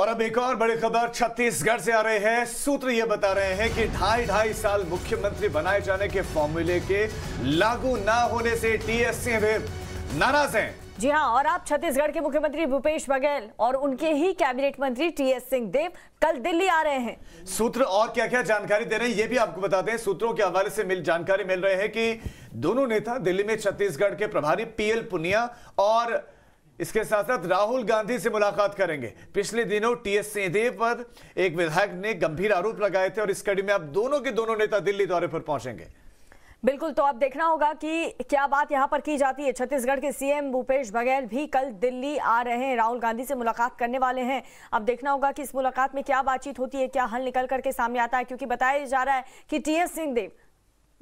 और अब एक और बड़ी खबर छत्तीसगढ़ से आ रहे हैं सूत्र ये बता रहे हैं कि ढाई ढाई साल मुख्यमंत्री बनाए जाने के फॉर्मूले के लागू ना होने से टीएससी में नाराज हैं जी हाँ और आप छत्तीसगढ़ के मुख्यमंत्री भूपेश बघेल और उनके ही कैबिनेट मंत्री टीएस सिंह देव कल दिल्ली आ रहे हैं सूत्र और क्या क्या जानकारी दे रहे हैं ये भी आपको बताते हैं सूत्रों के हवाले से मिल जानकारी मिल रही है कि दोनों नेता दिल्ली में छत्तीसगढ़ के प्रभारी पीएल पुनिया और इसके साथ साथ राहुल गांधी से मुलाकात करेंगे पिछले दिनों टीएस सिंहदेव पर एक विधायक ने गंभीर आरोप लगाए थे और इस कड़ी में अब दोनों के दोनों नेता दिल्ली दौरे पर पहुंचेंगे बिल्कुल तो आप देखना होगा कि क्या बात यहां पर की जाती है छत्तीसगढ़ के सीएम भूपेश बघेल भी कल दिल्ली आ रहे हैं राहुल गांधी से मुलाकात करने वाले हैं अब देखना होगा कि इस मुलाकात में क्या बातचीत होती है क्या हल निकल करके सामने आता है क्योंकि बताया जा रहा है कि टीएस सिंहदेव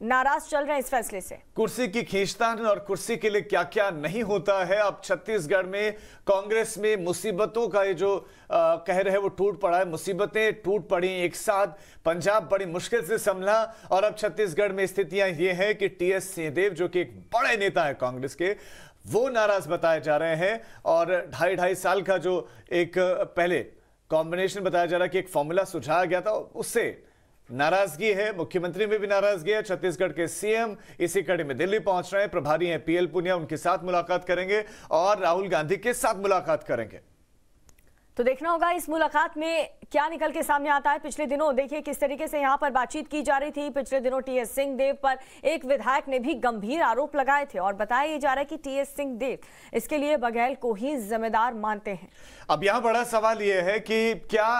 नाराज चल रहे हैं इस फैसले से कुर्सी की खींचतान और कुर्सी के लिए क्या क्या नहीं होता है अब छत्तीसगढ़ में कांग्रेस में मुसीबतों का ये जो आ, कह रहे हैं वो टूट पड़ा है मुसीबतें टूट पड़ी एक साथ पंजाब बड़ी मुश्किल से संभला और अब छत्तीसगढ़ में स्थितियां ये हैं कि टी एस सिंहदेव जो कि एक बड़े नेता है कांग्रेस के वो नाराज बताए जा रहे हैं और ढाई ढाई साल का जो एक पहले कॉम्बिनेशन बताया जा रहा है कि एक फॉर्मूला सुझाया गया था उससे नाराजगी है मुख्यमंत्री में भी नाराजगी है छत्तीसगढ़ के सीएम इसी कड़ी में दिल्ली पहुंच रहे हैं प्रभारी हैं पीएल पुनिया उनके साथ मुलाकात करेंगे और राहुल गांधी के साथ मुलाकात करेंगे तो देखना होगा इस मुलाकात में क्या निकल के सामने आता है पिछले दिनों देखिए किस तरीके से यहाँ पर बातचीत की जा रही थी पिछले दिनों टीएस सिंह देव पर एक विधायक ने भी गंभीर आरोप लगाए थे और बताया जा रहा है कि टीएस सिंह देव इसके लिए बघेल को ही जिम्मेदार मानते हैं अब यहाँ बड़ा सवाल यह है कि क्या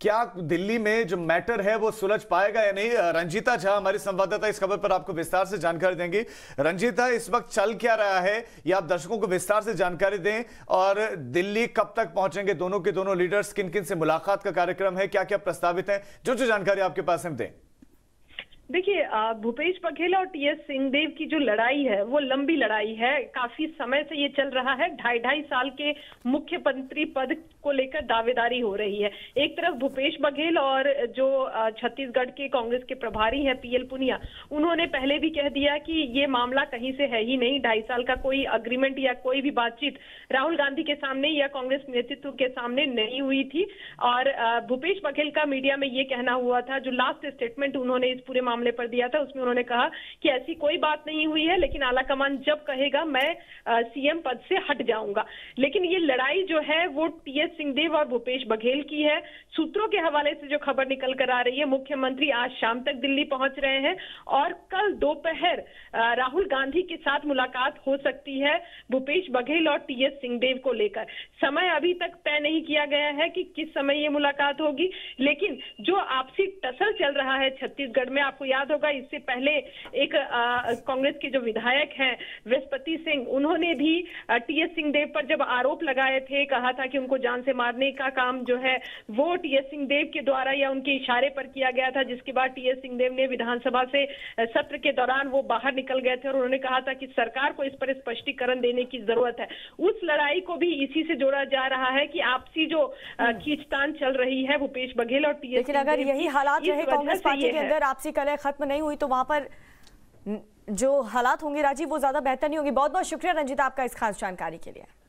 क्या दिल्ली में जो मैटर है वो सुलझ पाएगा या नहीं रंजीता झा हमारी संवाददाता इस खबर पर आपको विस्तार से जानकारी देंगी रंजीता इस वक्त चल क्या रहा है या आप दर्शकों को विस्तार से जानकारी दें और दिल्ली कब तक पहुंचेंगे दोनों के दोनों लीडर्स किन किन से मुलाकात का कार्यक्रम है क्या क्या प्रस्तावित है जो जो जानकारी आपके पास हम दें देखिए भूपेश बघेल और टीएस सिंहदेव की जो लड़ाई है वो लंबी लड़ाई है काफी समय से ये चल रहा है ढाई ढाई साल के मुख्यमंत्री पद को लेकर दावेदारी हो रही है एक तरफ भूपेश बघेल और जो छत्तीसगढ़ के कांग्रेस के प्रभारी हैं पीएल पुनिया उन्होंने पहले भी कह दिया कि ये मामला कहीं से है ही नहीं ढाई साल का कोई अग्रीमेंट या कोई भी बातचीत राहुल गांधी के सामने या कांग्रेस नेतृत्व के सामने नहीं हुई थी और भूपेश बघेल का मीडिया में ये कहना हुआ था जो लास्ट स्टेटमेंट उन्होंने इस पूरे मामले पर दिया था उसमें उन्होंने कहा कि ऐसी कोई बात नहीं हुई है लेकिन आला कमान जब कहेगा मैं सीएम पद से हट जाऊंगा लेकिन ये लड़ाई जो है वो टीएस सिंहदेव और भूपेश बघेल की है सूत्रों के हवाले से जो खबर निकल कर आ रही है मुख्यमंत्री आज शाम तक दिल्ली पहुंच रहे हैं और कल दोपहर राहुल गांधी के साथ मुलाकात हो सकती है भूपेश बघेल और टीएस सिंहदेव को लेकर समय अभी तक तय नहीं किया गया है कि किस समय ये मुलाकात होगी लेकिन जो आपसी टसल चल रहा है छत्तीसगढ़ में आपको याद होगा इससे पहले एक कांग्रेस के जो विधायक हैं बृहस्पति सिंह उन्होंने भी टीएस सिंहदेव पर जब आरोप लगाए थे कहा था कि उनको जान से मारने का काम जो है वो टीएस सिंहदेव के द्वारा या उनके इशारे पर किया गया था जिसके बाद टीएस सिंहदेव ने विधानसभा से सत्र के दौरान वो बाहर निकल गए थे और उन्होंने कहा था कि सरकार को इस पर स्पष्टीकरण देने की जरूरत है उस लड़ाई को भी इसी से जोड़ा जा रहा है कि आपसी जो हम्म। खींचतान चल रही है भूपेश बघेल और टीएस लेकिन अगर यही हालात रहे कांग्रेस पार्टी के अंदर आपसी कलह लड़ाई ख़त्म नहीं हुई तो वहां पर जो हालात होंगे राजीव वो ज़्यादा बेहतर नहीं होगी बहुत बहुत शुक्रिया रंजिता आपका इस खास जानकारी के लिए